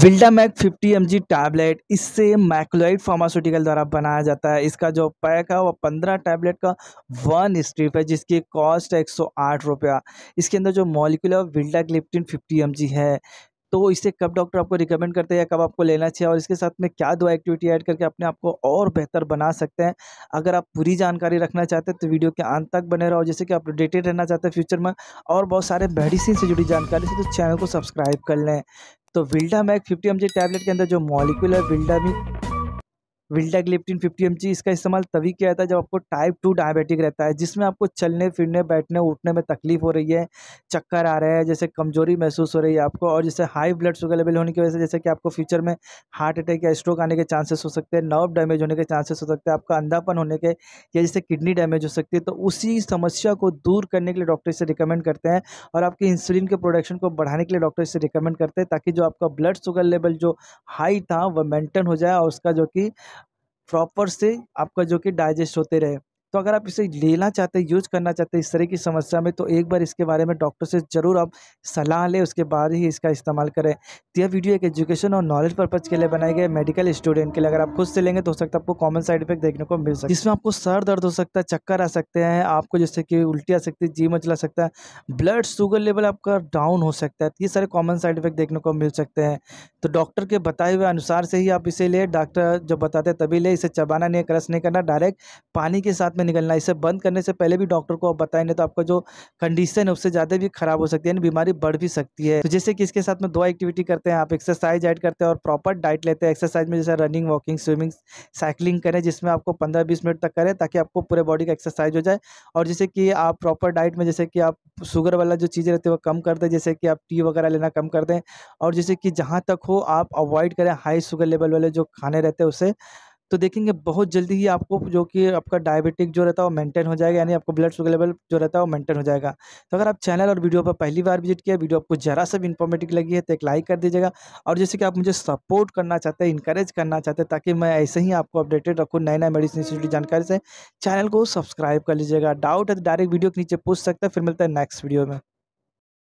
विल्डामैक 50 M tablet इससे मैकलोइड pharmaceutical द्वारा बनाया जाता है इसका जो पैक है वो 15 टैबलेट का वन स्ट्रिप है जिसकी कॉस्ट है एक सौ रुपया इसके अंदर जो मॉलिकुलर है विल्डा ग्लिप्टिन फिफ्टी एम है तो इसे कब डॉक्टर आपको रिकमेंड करते हैं या कब आपको लेना चाहिए और इसके साथ में क्या दो एक्टिविटी ऐड करके अपने आप को और बेहतर बना सकते हैं अगर आप पूरी जानकारी रखना चाहते हैं तो वीडियो के अंत तक बने रहो जैसे कि आप अपडेटेड रहना चाहते हैं फ्यूचर में और बहुत सारे मेडिसिन से जुड़ी जानकारी से तो चैनल को सब्सक्राइब कर लें तो Vildamac fifty M tablet के अंदर जो मॉलिकुलर है विल्डामिक विल्डाग्लिप्टिन फिफ्टी एम इसका इस्तेमाल तभी किया जाता है जब आपको टाइप टू डायबिटिक रहता है जिसमें आपको चलने फिरने बैठने उठने में तकलीफ हो रही है चक्कर आ रहे हैं जैसे कमजोरी महसूस हो रही है आपको और जैसे हाई ब्लड शुगर लेवल होने की वजह से जैसे कि आपको फ्यूचर में हार्ट अटैक या स्ट्रोक आने के चांसेस हो सकते हैं नर्व डैमेज होने के चांसेस हो सकते हैं आपका अंधापन होने के या जैसे किडनी डैमेज हो सकती है तो उसी समस्या को दूर करने के लिए डॉक्टर इसे रिकमेंड करते हैं और आपकी इंसुलिन के प्रोडक्शन को बढ़ाने के लिए डॉक्टर इसे रिकमेंड करते हैं ताकि जो आपका ब्लड शुगर लेवल जो हाई था वह मेंटेन हो जाए और उसका जो कि प्रॉपर से आपका जो कि डाइजेस्ट होते रहे तो अगर आप इसे लेना चाहते हैं यूज करना चाहते हैं इस तरह की समस्या में तो एक बार इसके बारे में डॉक्टर से ज़रूर आप सलाह लें उसके बाद ही इसका इस्तेमाल करें तो यह वीडियो एक एजुकेशन और नॉलेज पर्पज़ के लिए बनाए गए मेडिकल स्टूडेंट के लिए अगर आप खुद से लेंगे तो हो सकता है आपको कॉमन साइड इफेक्ट देखने को मिल सकता है जिसमें आपको सर दर्द हो सकता है चक्कर आ सकते हैं आपको जैसे कि उल्टी आ सकती है जी मचला सकता है ब्लड शुगर लेवल आपका डाउन हो सकता है तो ये सारे कॉमन साइड इफेक्ट देखने को मिल सकते हैं तो डॉक्टर के बताए हुए अनुसार से ही आप इसे ले डॉक्टर जब बताते हैं तभी ले इसे चबाना नहीं क्रश नहीं करना डायरेक्ट पानी के साथ में में निकलना इसे बंद करने से पहले भी डॉक्टर को आप बताएं नहीं तो आपका जो कंडीशन है उससे ज़्यादा भी खराब हो सकती है यानी बीमारी बढ़ भी सकती है तो जैसे कि इसके साथ में दो एक्टिविटी करते हैं आप एक्सरसाइज ऐड करते हैं और प्रॉपर डाइट लेते हैं एक्सरसाइज में जैसे रनिंग वॉकिंग स्विमिंग साइकिलिंग करें जिसमें आपको पंद्रह बीस मिनट तक करें ताकि आपको पूरे बॉडी का एक्सरसाइज हो जाए और जैसे कि आप प्रॉपर डाइट में जैसे कि आप शुगर वाला जो चीज़ें रहती है वो कम कर दें जैसे कि आप टी वगैरह लेना कम कर दें और जैसे कि जहाँ तक हो आप अवॉइड करें हाई शुगर लेवल वाले जो खाने रहते हैं उसे तो देखेंगे बहुत जल्दी ही आपको जो कि आपका डायबिटिक जो रहता है वो मेंटेन हो जाएगा यानी आपको ब्लड शुगर लेवल जो रहता है वो मेंटेन हो जाएगा तो अगर आप चैनल और वीडियो पर पहली बार विजिट किया वीडियो आपको जरा सा भी इन्फॉर्मेटिव लगी है तो एक लाइक कर दीजिएगा और जैसे कि आप मुझे सपोर्ट करना चाहते हैं इंकरेज करना चाहते हैं ताकि मैं ऐसे ही आपको अपडेटेड रखूँ नए नए मेडिसिन से जुड़ी जानकारी से चैनल को सब्सक्राइब कर लीजिएगा डाउट है तो डायरेक्ट वीडियो के नीचे पूछ सकते हैं फिर मिलता है नेक्स्ट वीडियो में